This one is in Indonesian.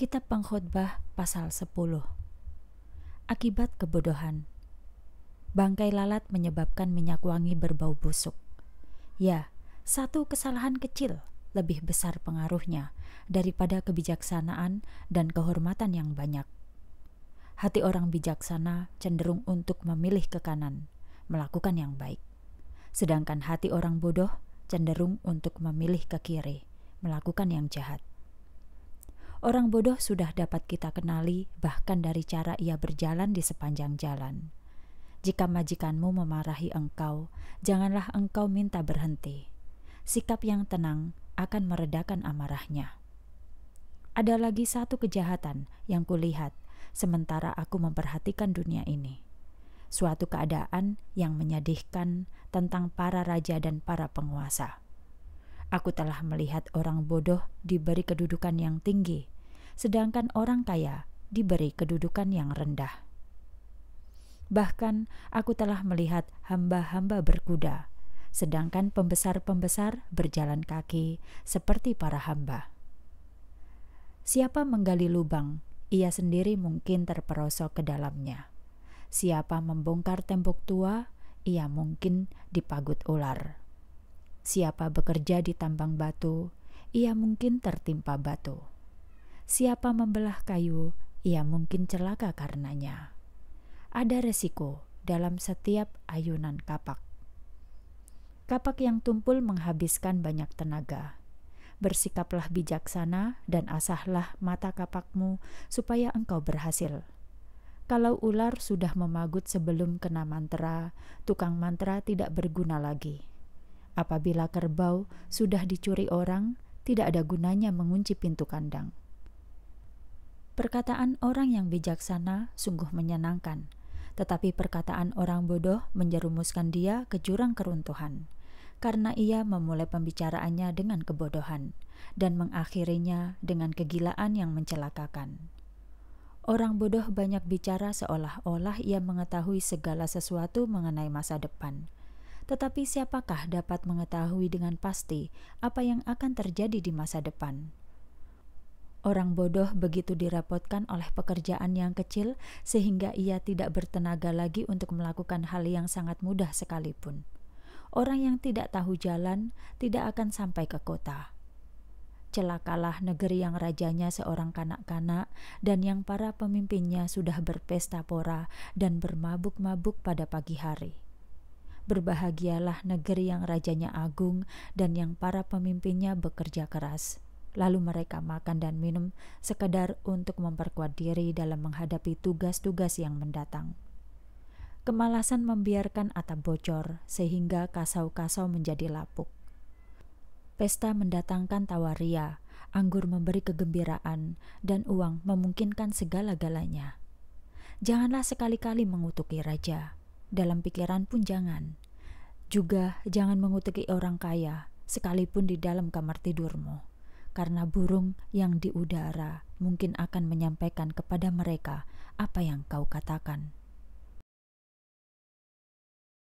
Kitab Pengkhotbah pasal 10 Akibat kebodohan Bangkai lalat menyebabkan minyak wangi berbau busuk. Ya, satu kesalahan kecil lebih besar pengaruhnya daripada kebijaksanaan dan kehormatan yang banyak. Hati orang bijaksana cenderung untuk memilih ke kanan, melakukan yang baik. Sedangkan hati orang bodoh cenderung untuk memilih ke kiri, melakukan yang jahat. Orang bodoh sudah dapat kita kenali, bahkan dari cara ia berjalan di sepanjang jalan. Jika majikanmu memarahi engkau, janganlah engkau minta berhenti. Sikap yang tenang akan meredakan amarahnya. Ada lagi satu kejahatan yang kulihat sementara aku memperhatikan dunia ini. Suatu keadaan yang menyedihkan tentang para raja dan para penguasa. Aku telah melihat orang bodoh diberi kedudukan yang tinggi, sedangkan orang kaya diberi kedudukan yang rendah. Bahkan aku telah melihat hamba-hamba berkuda, sedangkan pembesar-pembesar berjalan kaki seperti para hamba. Siapa menggali lubang, ia sendiri mungkin terperosok ke dalamnya. Siapa membongkar tembok tua, ia mungkin dipagut ular. Siapa bekerja di tambang batu, ia mungkin tertimpa batu. Siapa membelah kayu, ia mungkin celaka karenanya. Ada resiko dalam setiap ayunan kapak. Kapak yang tumpul menghabiskan banyak tenaga. Bersikaplah bijaksana dan asahlah mata kapakmu supaya engkau berhasil. Kalau ular sudah memagut sebelum kena mantra, tukang mantra tidak berguna lagi Apabila kerbau sudah dicuri orang, tidak ada gunanya mengunci pintu kandang. Perkataan orang yang bijaksana sungguh menyenangkan, tetapi perkataan orang bodoh menjerumuskan dia ke jurang keruntuhan, karena ia memulai pembicaraannya dengan kebodohan dan mengakhirinya dengan kegilaan yang mencelakakan. Orang bodoh banyak bicara seolah-olah ia mengetahui segala sesuatu mengenai masa depan tetapi siapakah dapat mengetahui dengan pasti apa yang akan terjadi di masa depan? Orang bodoh begitu direpotkan oleh pekerjaan yang kecil sehingga ia tidak bertenaga lagi untuk melakukan hal yang sangat mudah sekalipun. Orang yang tidak tahu jalan tidak akan sampai ke kota. Celakalah negeri yang rajanya seorang kanak-kanak dan yang para pemimpinnya sudah berpesta pora dan bermabuk-mabuk pada pagi hari. Berbahagialah negeri yang rajanya agung dan yang para pemimpinnya bekerja keras. Lalu mereka makan dan minum sekedar untuk memperkuat diri dalam menghadapi tugas-tugas yang mendatang. Kemalasan membiarkan atap bocor sehingga kasau-kasau menjadi lapuk. Pesta mendatangkan tawaria, anggur memberi kegembiraan, dan uang memungkinkan segala-galanya. Janganlah sekali-kali mengutuki raja dalam pikiran pun jangan. Juga jangan mengutuki orang kaya, sekalipun di dalam kamar tidurmu, karena burung yang di udara mungkin akan menyampaikan kepada mereka apa yang kau katakan.